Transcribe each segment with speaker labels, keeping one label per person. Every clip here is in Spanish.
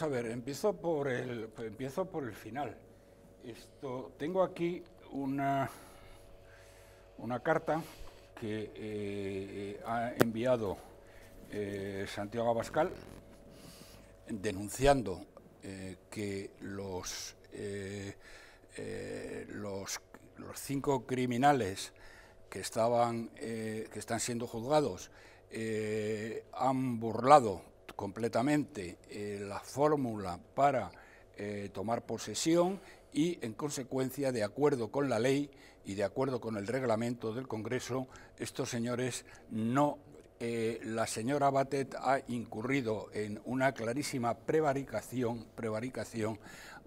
Speaker 1: A ver, empiezo por el, empiezo por el final. Esto, tengo aquí una, una carta que eh, ha enviado eh, Santiago Abascal denunciando eh, que los, los, cinco criminales que, estaban, que están siendo juzgados han burlado completamente eh, la fórmula para eh, tomar posesión y, en consecuencia, de acuerdo con la ley y de acuerdo con el reglamento del Congreso, estos señores no... Eh, la señora Batet ha incurrido en una clarísima prevaricación, prevaricación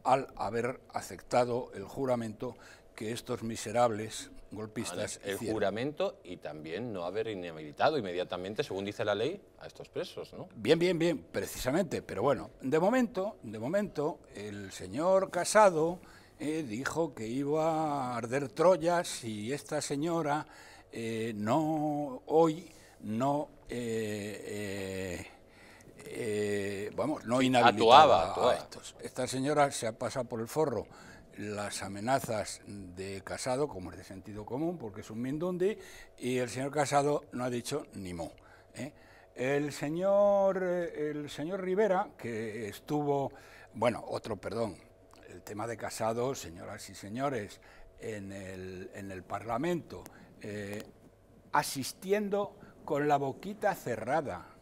Speaker 1: al haber aceptado el juramento que estos miserables golpistas. el juramento
Speaker 2: y también no haber inhabilitado inmediatamente, según dice la ley, a estos presos, ¿no? Bien, bien, bien, precisamente. Pero bueno,
Speaker 1: de momento, de momento, el señor Casado eh, dijo que iba a arder Troya si esta señora eh, no hoy no eh, vamos no inhabilitaba a Esta señora se ha pasado por el forro las amenazas de Casado, como es de sentido común, porque es un mindundi, y el señor Casado no ha dicho ni mo. ¿eh? El, señor, eh, el señor Rivera, que estuvo, bueno, otro, perdón, el tema de Casado, señoras y señores, en el, en el Parlamento, eh, asistiendo con la boquita cerrada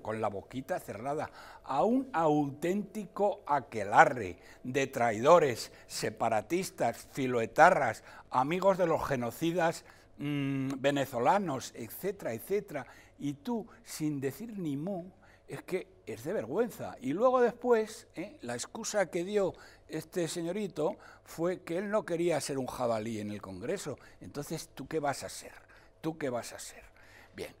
Speaker 1: con la boquita cerrada, a un auténtico aquelarre de traidores, separatistas, filoetarras, amigos de los genocidas mm, venezolanos, etcétera, etcétera. Y tú, sin decir ni mu, es que es de vergüenza. Y luego después, ¿eh? la excusa que dio este señorito fue que él no quería ser un jabalí en el Congreso. Entonces, ¿tú qué vas a ser? ¿Tú qué vas a ser?
Speaker 2: Bien.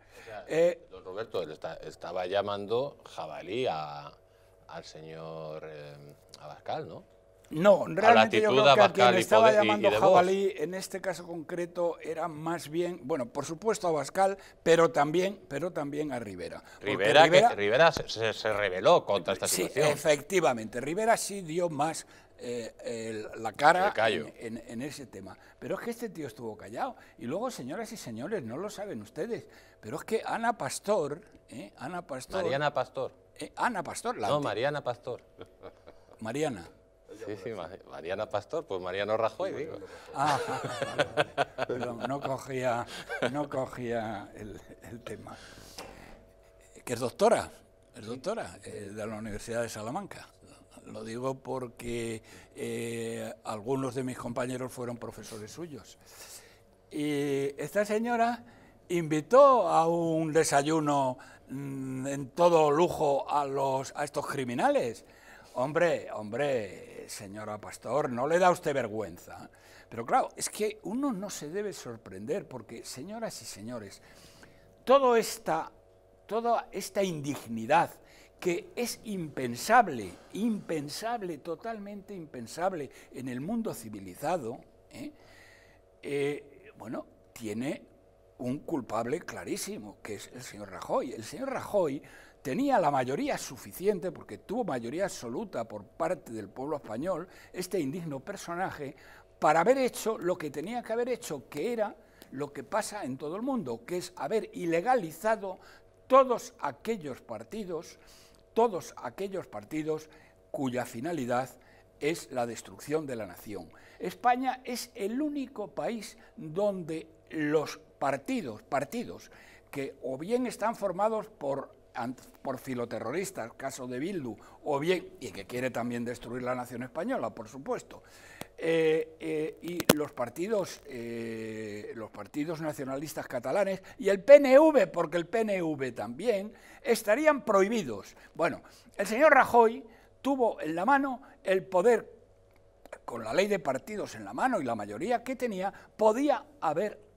Speaker 2: Eh, don Roberto estaba llamando jabalí al señor eh, Abascal, ¿no? No, realmente yo creo que a quien estaba llamando jabalí
Speaker 1: en este caso concreto era más bien, bueno, por supuesto a Bascal, pero también, pero también a Rivera. Rivera, que,
Speaker 2: Rivera se, se, rebeló contra esta sí, situación.
Speaker 1: Efectivamente, Rivera sí dio más eh, la cara en, ese tema. Pero es que este tío estuvo callado. Y luego, señoras y señores, no lo saben ustedes, pero es que Ana Pastor, ¿eh? Ana Pastor... Mariana Pastor. Eh, Ana Pastor. La no, Mariana
Speaker 2: Pastor. Mariana. Sí, sí, Mariana Pastor, pues Mariano Rajoy, digo. Ah, no cogía,
Speaker 1: el, tema. Que es doctora, es doctora eh, de la Universidad de Salamanca. Lo digo porque eh, algunos de mis compañeros fueron profesores suyos. Y esta señora invitó a un desayuno mm, en todo lujo a, a estos criminales. Hombre, hombre, señora Pastor, no le da usted vergüenza. Pero claro, es que uno no se debe sorprender porque, señoras y señores, toda esta, toda esta indignidad que es impensable, impensable, totalmente impensable en el mundo civilizado, ¿eh? Eh, bueno, tiene un culpable clarísimo, que es el señor Rajoy. El señor Rajoy tenía la mayoría suficiente, porque tuvo mayoría absoluta por parte del pueblo español, este indigno personaje, para haber hecho lo que tenía que haber hecho, que era lo que pasa en todo el mundo, que es haber ilegalizado todos aquellos partidos, todos aquellos partidos cuya finalidad es la destrucción de la nación. España es el único país donde los partidos, partidos que o bien están formados por por filoterroristas, caso de Bildu, o bien, y que quiere también destruir la nación española, por supuesto. Eh, eh, y los partidos, eh, los partidos nacionalistas catalanes y el PNV, porque el PNV también, estarían prohibidos. Bueno, el señor Rajoy tuvo en la mano el poder, con la ley de partidos en la mano y la mayoría que tenía, podía haber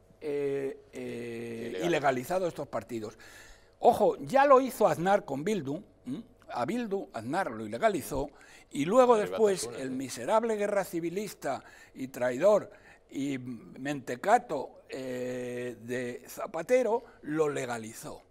Speaker 1: ilegalizado estos partidos. Ojo, ya lo hizo Aznar con Bildu, a Bildu Aznar lo ilegalizó, y luego después el miserable guerra civilista y traidor y mentecato eh, de Zapatero lo legalizó.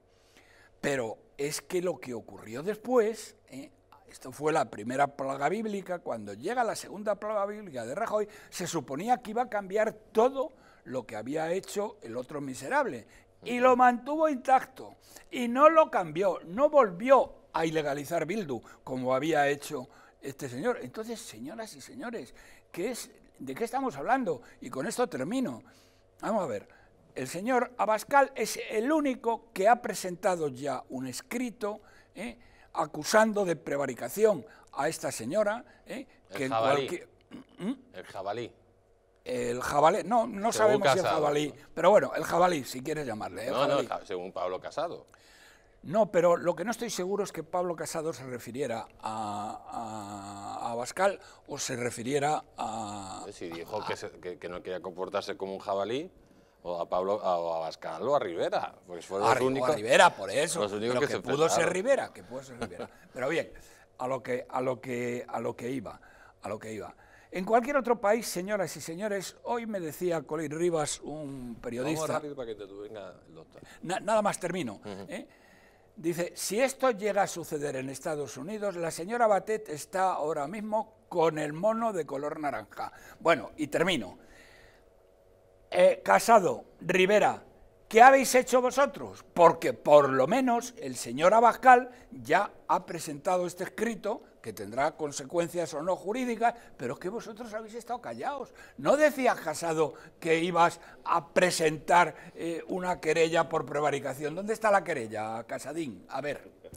Speaker 1: Pero es que lo que ocurrió después, ¿eh? esto fue la primera plaga bíblica, cuando llega la segunda plaga bíblica de Rajoy, se suponía que iba a cambiar todo lo que había hecho el otro miserable, y lo mantuvo intacto y no lo cambió, no volvió a ilegalizar Bildu como había hecho este señor. Entonces, señoras y señores, ¿qué es, ¿de qué estamos hablando? Y con esto termino. Vamos a ver, el señor Abascal es el único que ha presentado ya un escrito ¿eh? acusando de prevaricación a esta señora. ¿eh? que ¿Mm? El jabalí el jabalí, no, no sabemos si el jabalí, pero bueno, el jabalí, si quieres llamarle. no, no,
Speaker 2: según Pablo Casado.
Speaker 1: No, pero lo que no estoy seguro es que Pablo Casado se refiriera
Speaker 2: a, a, Bascal o se refiriera a... Si dijo que, no quería comportarse como un jabalí, o a Pablo, o a Bascal o a Rivera, porque fue los únicos... A Rivera, por eso, pero que, que pudo ser Rivera, que pudo ser Rivera.
Speaker 1: pero bien, a lo que, a lo que, a lo que iba, a lo que iba. En cualquier otro país, señoras y señores, hoy me decía Colin Rivas, un periodista... nada más termino. ¿eh? Dice, si esto llega a suceder en Estados Unidos, la señora Batet está ahora mismo con el mono de color naranja. Bueno, y termino. Eh, Casado, Rivera, ¿Qué habéis hecho vosotros? Porque por lo menos el señor Abascal ya ha presentado este escrito que tendrá consecuencias o no jurídicas, pero es que vosotros habéis estado callados. ¿No decías, Casado, que ibas a presentar eh, una querella por prevaricación? ¿Dónde está la querella, Casadín? A ver.